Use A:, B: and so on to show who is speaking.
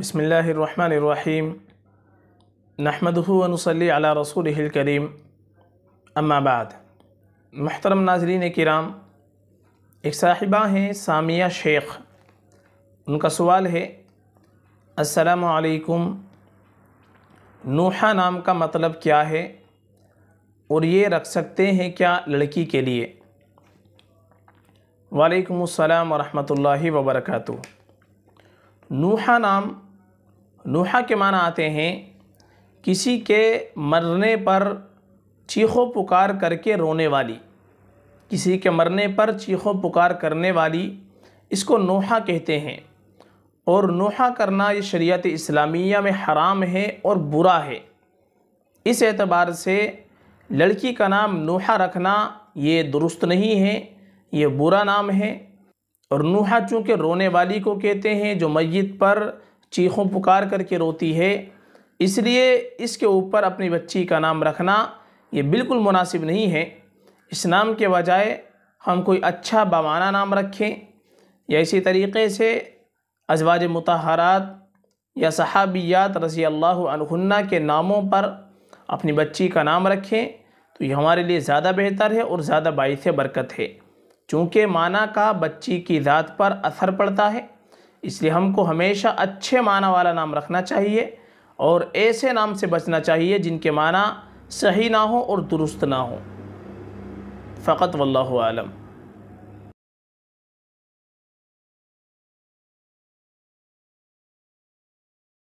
A: बसमीम नहमदनसली अला रसूल करीम अम्माबाद महतरम नाजरीन कराम एक साहिबा हैं सामिया शेख उनका सवाल है असलकुम नूहा नाम का मतलब क्या है और ये रख सकते हैं क्या लड़की के लिए वालेकुम अस्सलाम वरहमतुल्लाहि वबरकatuh नूहा नाम नूहा के माना आते हैं किसी के मरने पर चीखों पुकार करके रोने वाली किसी के मरने पर चीखों पुकार करने वाली इसको नोहा कहते हैं और नोहा करना ये शरीयत इस्लामिया में हराम है और बुरा है इस एतबार से लड़की का नाम नोहा रखना ये दुरुस्त नहीं है ये बुरा नाम है और नूहा चूँकि रोने वाली को कहते हैं जो मैत पर चीखों पुकार करके रोती है इसलिए इसके ऊपर अपनी बच्ची का नाम रखना ये बिल्कुल मुनासिब नहीं है इस नाम के बजाय हम कोई अच्छा बवाना नाम रखें या इसी तरीके से अजवाज मतहरात या सहाबियात रसी अल्लाह के नामों पर अपनी बच्ची का नाम रखें तो ये हमारे लिए ज़्यादा बेहतर है और ज़्यादा बायस बरकत है चूँकि माना का बच्ची की ज़ात पर असर पड़ता है इसलिए हमको हमेशा अच्छे माना वाला नाम रखना चाहिए और ऐसे नाम से बचना चाहिए जिनके माना सही ना हो और दुरुस्त ना हो फ़कत वल्लम